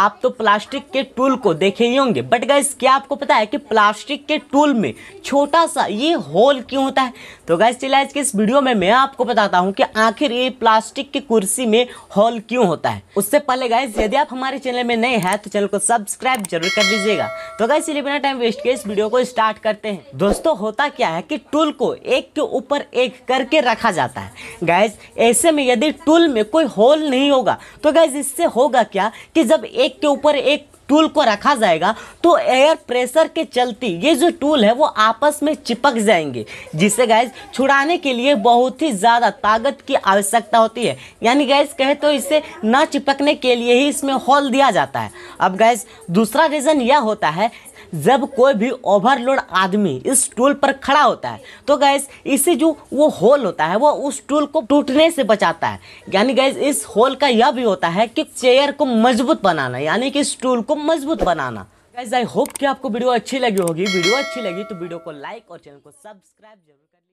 आप तो प्लास्टिक के टूल को देखे ही होंगे बट गैस क्या आपको पता है कि प्लास्टिक के टूल में छोटा सा ये होल क्यों होता है तो गैस चलिए आज के इस वीडियो में मैं आपको बताता हूँ कि आखिर ये प्लास्टिक की कुर्सी में होल क्यों होता है उससे पहले गैस यदि आप हमारे चैनल में नए हैं तो चैनल को सब्सक्राइब जरूर कर दीजिएगा तो गैस चलिए बिना टाइम वेस्ट के इस वीडियो को स्टार्ट करते हैं दोस्तों होता क्या है कि टूल को एक के ऊपर एक करके रखा जाता है गैस ऐसे में यदि टूल में कोई होल नहीं होगा तो गैस इससे होगा क्या कि जब एक के ऊपर एक टूल को रखा जाएगा तो एयर प्रेशर के चलते ये जो टूल है वो आपस में चिपक जाएंगे जिससे गैस छुड़ाने के लिए बहुत ही ज़्यादा ताकत की आवश्यकता होती है यानी गैस कहे तो इसे ना चिपकने के लिए ही इसमें होल दिया जाता है अब गैस दूसरा रीज़न यह होता है जब कोई भी ओवरलोड आदमी इस टूल पर खड़ा होता है तो गैस इसे जो वो होल होता है वो उस टूल को टूटने से बचाता है यानी गैस इस होल का यह भी होता है कि चेयर को मजबूत बनाना यानी कि इस टूल को मजबूत बनाना गैस आई होप कि आपको वीडियो अच्छी लगी होगी वीडियो अच्छी लगी तो वीडियो को लाइक और चैनल को सब्सक्राइब जरूर कर